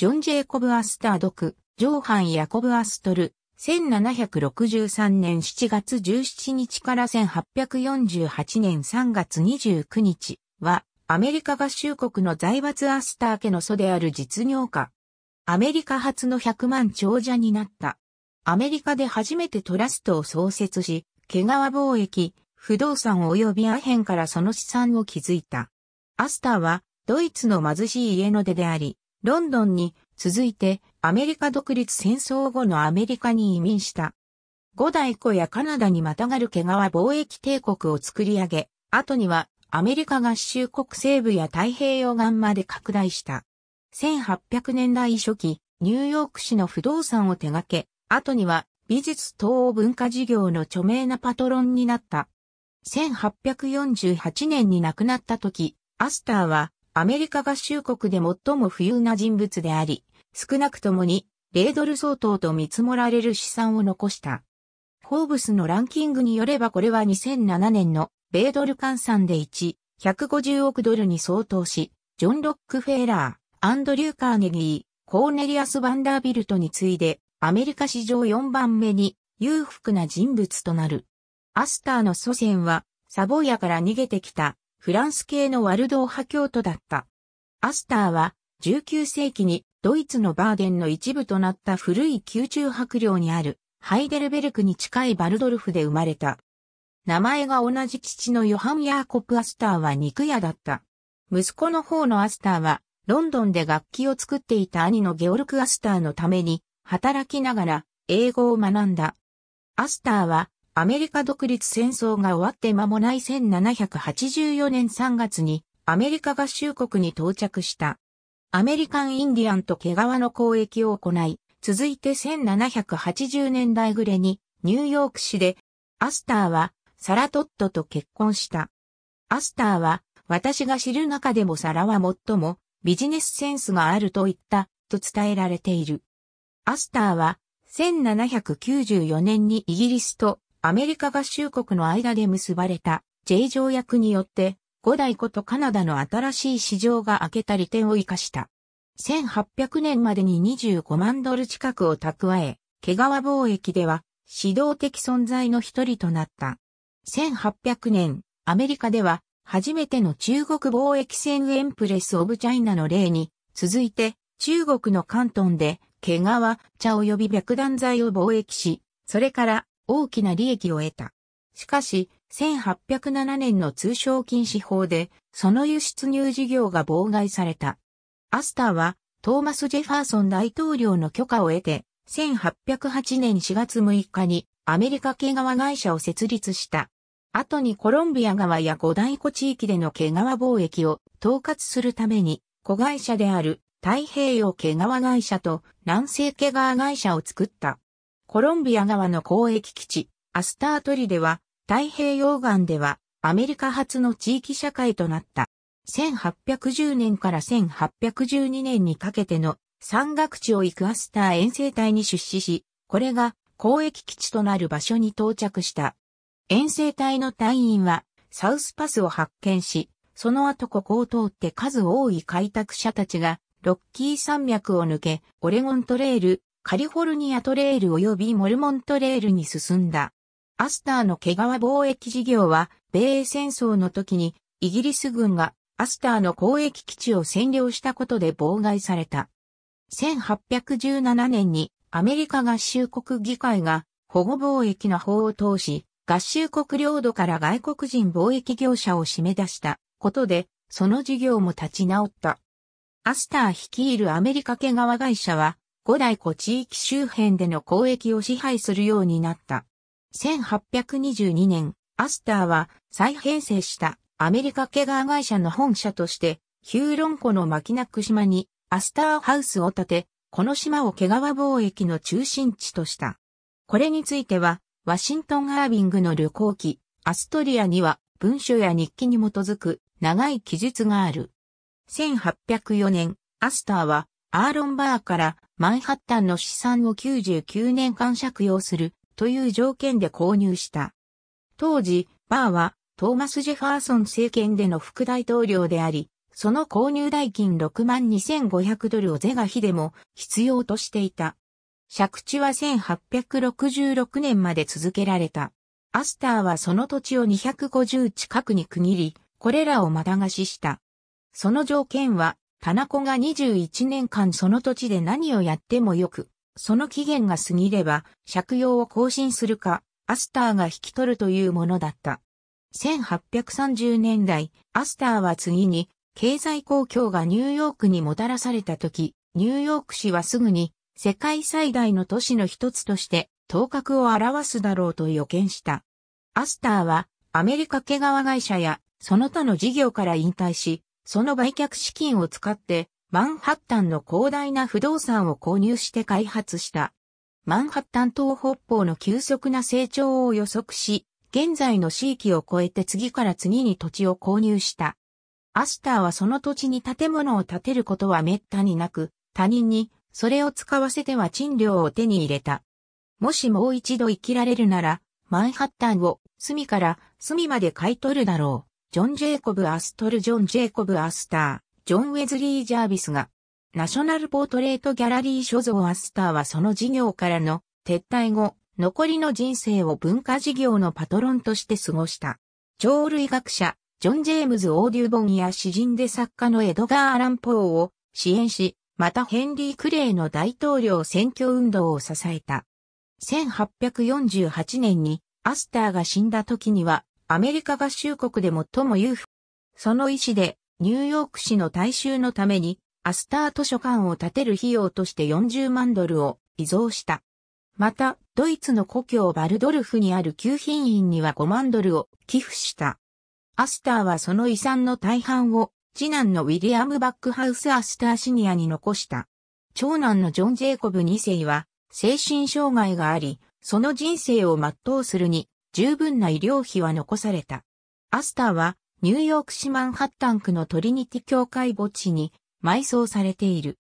ジョン・ジェイコブ・アスタードク、ジョーハン・ヤコブ・アストル、1763年7月17日から1848年3月29日は、アメリカ合衆国の財閥アスター家の祖である実業家。アメリカ初の100万長者になった。アメリカで初めてトラストを創設し、毛皮貿易、不動産及びアヘンからその資産を築いた。アスターは、ドイツの貧しい家の出であり、ロンドンに続いてアメリカ独立戦争後のアメリカに移民した。五大湖やカナダにまたがる毛皮貿易帝国を作り上げ、後にはアメリカ合衆国西部や太平洋岸まで拡大した。1800年代初期、ニューヨーク市の不動産を手掛け、後には美術等文化事業の著名なパトロンになった。1848年に亡くなった時、アスターはアメリカ合衆国で最も富裕な人物であり、少なくともに、ードル相当と見積もられる資産を残した。フォーブスのランキングによればこれは2007年の米ドル換算で1、150億ドルに相当し、ジョン・ロックフェーラー、アンドリュー・カーネギー、コーネリアス・バンダービルトに次いで、アメリカ史上4番目に裕福な人物となる。アスターの祖先は、サボーヤから逃げてきたフランス系のワルドー派教徒だった。アスターは19世紀にドイツのバーデンの一部となった古い宮中白領にあるハイデルベルクに近いバルドルフで生まれた。名前が同じ父のヨハン・ヤーコップ・アスターは肉屋だった。息子の方のアスターはロンドンで楽器を作っていた兄のゲオルク・アスターのために働きながら英語を学んだ。アスターはアメリカ独立戦争が終わって間もない1784年3月にアメリカ合衆国に到着した。アメリカンインディアンと毛皮の交易を行い、続いて1780年代暮れにニューヨーク市でアスターはサラトットと結婚した。アスターは私が知る中でもサラは最もビジネスセンスがあると言ったと伝えられている。アスターは1794年にイギリスとアメリカ合衆国の間で結ばれた J 条約によって、五代ことカナダの新しい市場が開けた利点を生かした。1800年までに25万ドル近くを蓄え、毛皮貿易では指導的存在の一人となった。1800年、アメリカでは初めての中国貿易船エンプレス・オブ・チャイナの例に、続いて中国の関東で毛皮、茶及び白弾剤を貿易し、それから大きな利益を得た。しかし、1807年の通商禁止法で、その輸出入事業が妨害された。アスターは、トーマス・ジェファーソン大統領の許可を得て、1808年4月6日にアメリカ毛皮会社を設立した。後にコロンビア川や五大湖地域での毛皮貿易を統括するために、子会社である太平洋毛皮会社と南西毛皮会社を作った。コロンビア側の交易基地、アスタートリでは、太平洋岸では、アメリカ初の地域社会となった。1810年から1812年にかけての山岳地を行くアスター遠征隊に出資し、これが交易基地となる場所に到着した。遠征隊の隊員はサウスパスを発見し、その後ここを通って数多い開拓者たちがロッキー山脈を抜け、オレゴントレール、カリフォルニアトレイル及びモルモントレイルに進んだ。アスターの毛皮貿易事業は、米英戦争の時に、イギリス軍がアスターの交易基地を占領したことで妨害された。1817年にアメリカ合衆国議会が保護貿易の法を通し、合衆国領土から外国人貿易業者を締め出したことで、その事業も立ち直った。アスター率いるアメリカ毛皮会社は、五代湖地域周辺での交易を支配するようになった。1822年、アスターは再編成したアメリカケガー会社の本社として、ヒューロン湖の巻ナなく島にアスターハウスを建て、この島を毛皮貿易の中心地とした。これについては、ワシントン・アービングの旅行記、アストリアには文書や日記に基づく長い記述がある。1804年、アスターはアーロンバーからマンハッタンの資産を99年間借用するという条件で購入した。当時、バーはトーマス・ジェファーソン政権での副大統領であり、その購入代金6万2500ドルをゼガ非でも必要としていた。借地は1866年まで続けられた。アスターはその土地を250近くに区切り、これらをまだ貸しした。その条件は田子が21年間その土地で何をやってもよく、その期限が過ぎれば、借用を更新するか、アスターが引き取るというものだった。1830年代、アスターは次に、経済公共がニューヨークにもたらされた時、ニューヨーク市はすぐに、世界最大の都市の一つとして、頭角を表すだろうと予見した。アスターは、アメリカ毛皮会社や、その他の事業から引退し、その売却資金を使って、マンハッタンの広大な不動産を購入して開発した。マンハッタン東北方の急速な成長を予測し、現在の地域を超えて次から次に土地を購入した。アスターはその土地に建物を建てることは滅多になく、他人にそれを使わせては賃料を手に入れた。もしもう一度生きられるなら、マンハッタンを隅から隅まで買い取るだろう。ジョン・ジェイコブ・アストル・ジョン・ジェイコブ・アスター、ジョン・ウェズリー・ジャービスが、ナショナル・ポートレート・ギャラリー所蔵アスターはその事業からの撤退後、残りの人生を文化事業のパトロンとして過ごした。鳥類学者、ジョン・ジェームズ・オーデューボンや詩人で作家のエドガー・アラン・ポーを支援し、またヘンリー・クレイの大統領選挙運動を支えた。1848年にアスターが死んだ時にはアメリカ合衆国で最も裕福。その意思で、ニューヨーク市の大衆のために、アスター図書館を建てる費用として40万ドルを遺贈した。また、ドイツの故郷バルドルフにある旧品院には5万ドルを寄付した。アスターはその遺産の大半を次男のウィリアム・バックハウス・アスターシニアに残した。長男のジョン・ジェイコブ2世は精神障害があり、その人生を全うするに十分な医療費は残された。アスターはニューヨーク市マンハッタン区のトリニティ教会墓地に埋葬されている。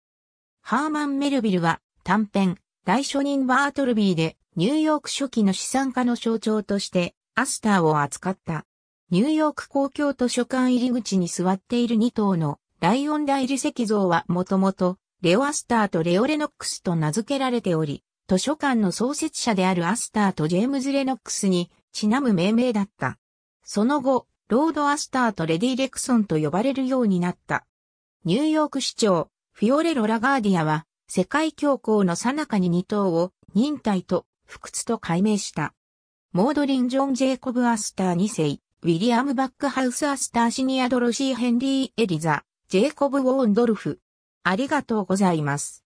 ハーマン・メルビルは短編、大書人バートルビーでニューヨーク初期の資産家の象徴としてアスターを扱った。ニューヨーク公共図書館入り口に座っている2頭のライオン大理石像はもともとレオアスターとレオレノックスと名付けられており、図書館の創設者であるアスターとジェームズ・レノックスにちなむ命名だった。その後、ロード・アスターとレディ・レクソンと呼ばれるようになった。ニューヨーク市長、フィオレロ・ラガーディアは、世界恐慌の最中に二頭を忍耐と不屈と解明した。モードリン・ジョン・ジェイコブ・アスター2世、ウィリアム・バックハウス・アスターシニア・ドロシー・ヘンリー・エリザ、ジェイコブ・ウォーンドルフ。ありがとうございます。